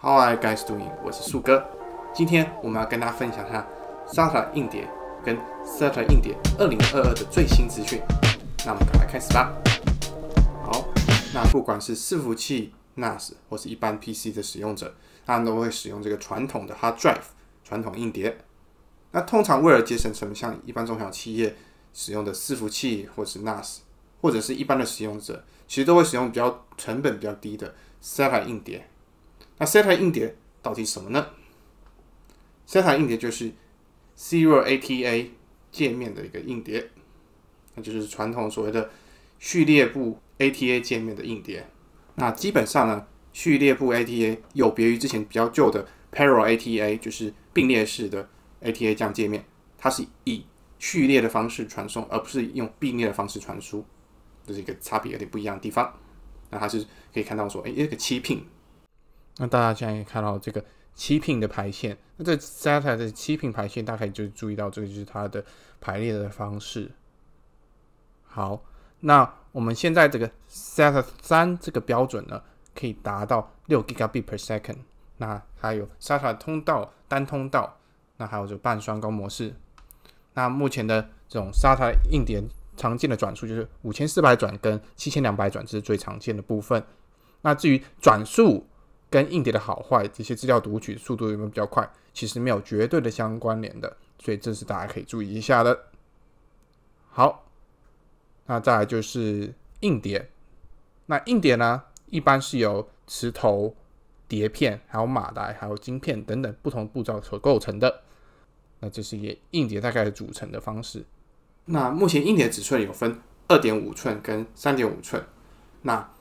How are you guys doing？我是树哥，今天我们要跟大家分享一下 SATA 硬碟跟 SATA 硬碟二零二二的最新资讯。那我们赶快开始吧。好，那不管是伺服器 NAS 或是一般 PC 的使用者，他们都会使用这个传统的 hard drive，传统硬碟。那通常为了节省成本，像一般中小企业使用的伺服器或是 NAS，或者是一般的使用者，其实都会使用比较成本比较低的 SATA 硬碟。那 SATA 硬碟到底什么呢？SATA 硬碟就是 z e r o a t a 界面的一个硬碟，那就是传统所谓的序列部 ATA 界面的硬碟。那基本上呢，序列部 ATA 有别于之前比较旧的 Parallel ATA，就是并列式的 ATA 这样界面，它是以序列的方式传送，而不是用并列的方式传输，这是一个差别有点不一样的地方。那它是可以看到说，哎，这个七 pin。那大家现在看到这个七品的排线，那这 SATA 的七品排线大概就注意到这个就是它的排列的方式。好，那我们现在这个 SATA 三这个标准呢，可以达到六 Giga bit per second。那还有 SATA 通道单通道，那还有这半双高模式。那目前的这种 SATA 硬点常见的转速就是五千四百转跟七千两百转这是最常见的部分。那至于转速，跟硬碟的好坏，这些资料读取速度有没有比较快？其实没有绝对的相关联的，所以这是大家可以注意一下的。好，那再来就是硬碟。那硬碟呢，一般是由磁头、碟片、还有马达、还有晶片等等不同步骤所构成的。那这是一个硬碟大概的组成的方式。那目前硬碟尺寸有分二点五寸跟三点五寸。那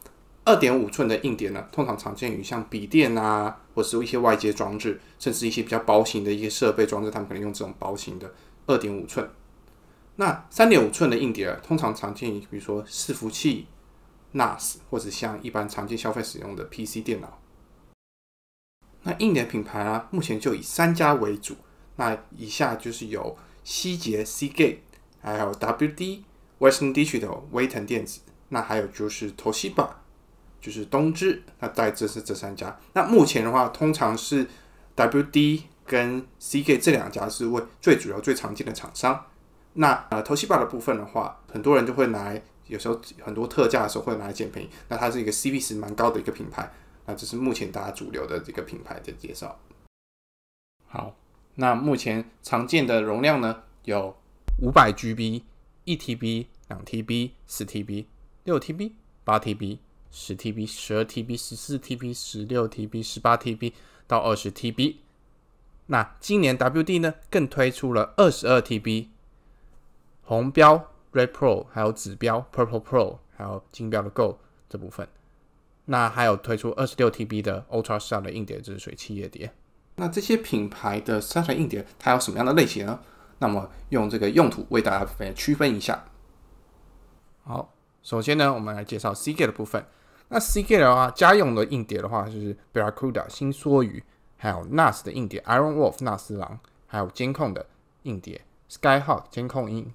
二点五寸的硬碟呢，通常常见于像笔电啊，或者一些外接装置，甚至一些比较薄型的一些设备装置，他们可能用这种薄型的二点五寸。那三点五寸的硬碟通常常见于比如说伺服器、NAS，或者像一般常见消费使用的 PC 电脑。那硬碟品牌啊，目前就以三家为主。那以下就是有希捷 （Seagate），还有 WD（Western Digital） 威腾电子，那还有就是 Toshiba。就是东芝，那大致是这三家。那目前的话，通常是 WD 跟 CK 这两家是为最主要、最常见的厂商。那呃，投西八的部分的话，很多人就会拿，有时候很多特价的时候会拿来捡便宜。那它是一个 CP 值蛮高的一个品牌。那这是目前大家主流的这个品牌的介绍。好，那目前常见的容量呢，有五百 GB、一 TB、两 TB、四 TB、六 TB、八 TB。十 TB、十二 TB、十四 TB、十六 TB、十八 TB 到二十 TB，那今年 WD 呢更推出了二十二 TB 红标 Red Pro，还有紫标 Purple Pro，还有金标的 Go 这部分，那还有推出二十六 TB 的 Ultra S 的硬碟，这是水汽液碟。那这些品牌的生产硬碟它有什么样的类型呢？那么用这个用途为大家分区分一下。好。首先呢，我们来介绍 C e 的部分。那 C e 的话，家用的硬碟的话就是 Barracuda 新梭鱼，还有 Nas 的硬碟 Iron Wolf 纳斯狼，还有监控的硬碟 Skyhawk 监控音。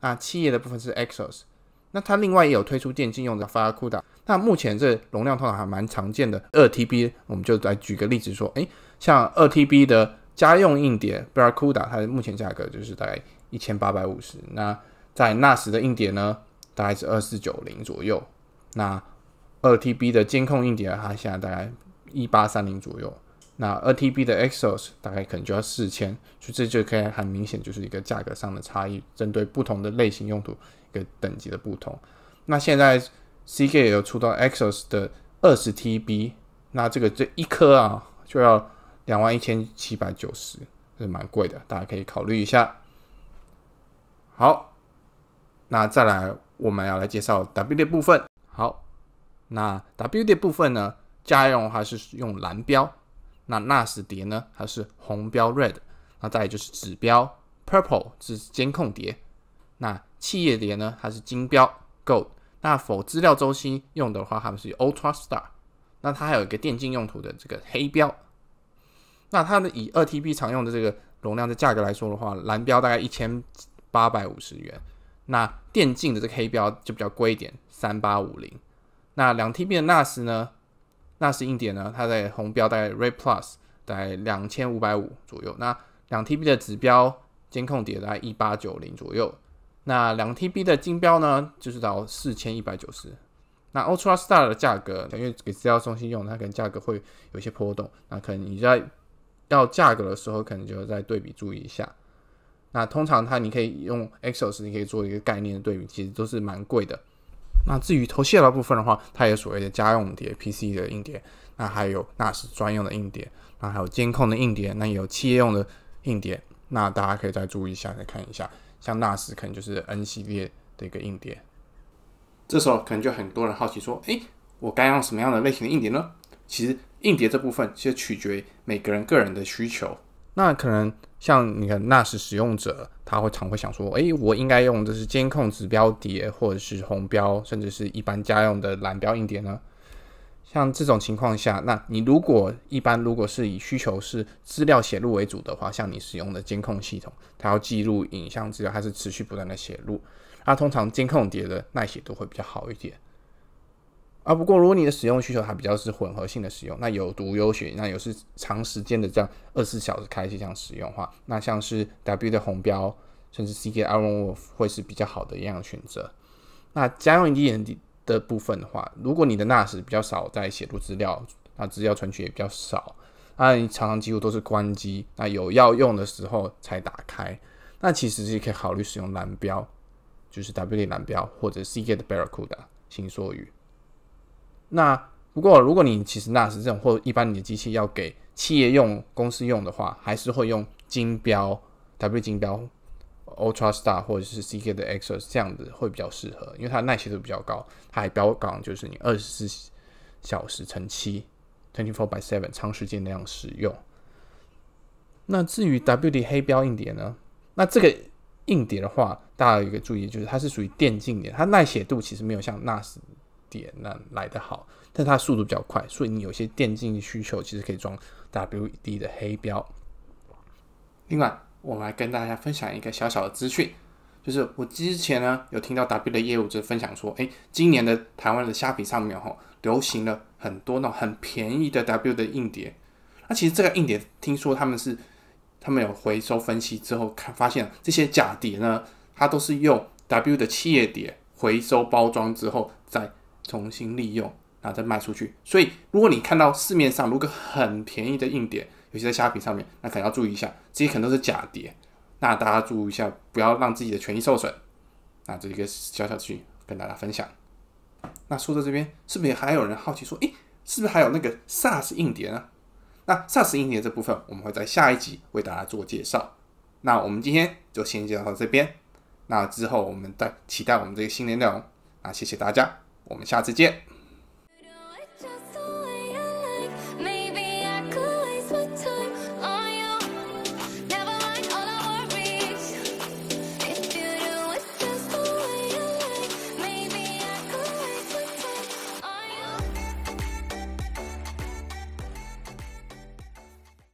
那企业的部分是 Exos。那它另外也有推出电竞用的 f a r r a c u d a 那目前这容量通常还蛮常见的，二 T B，我们就来举个例子说，哎，像二 T B 的家用硬碟 Barracuda，它的目前价格就是大概一千八百五十。那在 Nas 的硬碟呢？大概是二四九零左右，那二 TB 的监控硬件，它现在大概一八三零左右，那二 TB 的 e XOS 大概可能就要四千，所以这就可以很明显就是一个价格上的差异，针对不同的类型用途一个等级的不同。那现在 CK 有出到 e XOS 的二十 TB，那这个这一颗啊就要两万一千七百九十，是蛮贵的，大家可以考虑一下。好，那再来。我们要来介绍 W 的部分。好，那 W 的部分呢？家用的话是用蓝标，那 NAS 碟呢？它是红标 Red，那再就是指标 Purple 是监控碟，那企业碟呢？它是金标 Gold。那否资料周期用的话，它们是 Ultra Star。那它还有一个电竞用途的这个黑标。那它的以二 TB 常用的这个容量的价格来说的话，蓝标大概一千八百五十元。那电竞的这个黑标就比较贵一点，三八五零。那两 T B 的纳斯呢，纳斯硬点呢，它在红标大概 Red Plus 在两千五百五左右。那两 T B 的指标监控碟在一八九零左右。那两 T B 的金标呢，就是到四千一百九十。那 Ultra Star 的价格，因为给资料中心用，它可能价格会有些波动。那可能你在要价格的时候，可能就要再对比注意一下。那通常它，你可以用 Excel，你可以做一个概念的对比，其实都是蛮贵的。那至于头屑的部分的话，它有所谓的家用碟、PC 的硬碟，那还有 NAS 专用的硬碟，那还有监控的硬碟，那也有企业用的硬碟。那大家可以再注意一下，再看一下，像 NAS 可能就是 N 系列的一个硬碟。这时候可能就很多人好奇说，诶，我该用什么样的类型的硬碟呢？其实硬碟这部分其实取决于每个人个人的需求。那可能像你看，那时使用者他会常会想说，诶，我应该用的是监控指标碟，或者是红标，甚至是一般家用的蓝标硬碟呢？像这种情况下，那你如果一般如果是以需求是资料写入为主的话，像你使用的监控系统，它要记录影像资料，它是持续不断的写入，那通常监控碟的耐写度会比较好一点。啊，不过如果你的使用需求还比较是混合性的使用，那有读有写，那有是长时间的这样二十四小时开机这样使用话，那像是 W 的红标，甚至 C K Iron Wolf 会是比较好的一样选择。那家用笔记 d 的部分的话，如果你的纳 s 比较少，在写入资料，那资料存取也比较少，那你常常几乎都是关机，那有要用的时候才打开，那其实是可以考虑使用蓝标，就是 W 的蓝标或者 C K 的 Barracuda 新缩语。那不过，如果你其实 NAS 这种，或者一般你的机器要给企业用、公司用的话，还是会用金标 W 金标 Ultra Star 或者是 C.K 的 XOS 这样子会比较适合，因为它的耐写度比较高，它还标榜就是你二十四小时乘七 （twenty-four by seven） 长时间那样使用。那至于 W d 黑标硬碟呢？那这个硬碟的话，大家有一个注意就是，它是属于电竞碟，它耐写度其实没有像 NAS。点那来得好，但它速度比较快，所以你有些电竞需求其实可以装 WED 的黑标。另外，我们来跟大家分享一个小小的资讯，就是我之前呢有听到 W 的业务者分享说，哎，今年的台湾的虾皮上面哈，流行了很多那种很便宜的 W 的硬碟。那其实这个硬碟，听说他们是他们有回收分析之后，看发现这些假碟呢，它都是用 W 的企业碟回收包装之后再。重新利用，然后再卖出去。所以，如果你看到市面上如果很便宜的硬碟，尤其在虾皮上面，那可能要注意一下，这些可能都是假碟。那大家注意一下，不要让自己的权益受损。那这一个小小资跟大家分享。那说到这边，是不是还有人好奇说，诶，是不是还有那个 SAS 硬碟呢？那 SAS 硬碟这部分，我们会在下一集为大家做介绍。那我们今天就先介绍到这边。那之后我们再期待我们这个新的内容。啊，谢谢大家。我们下次见。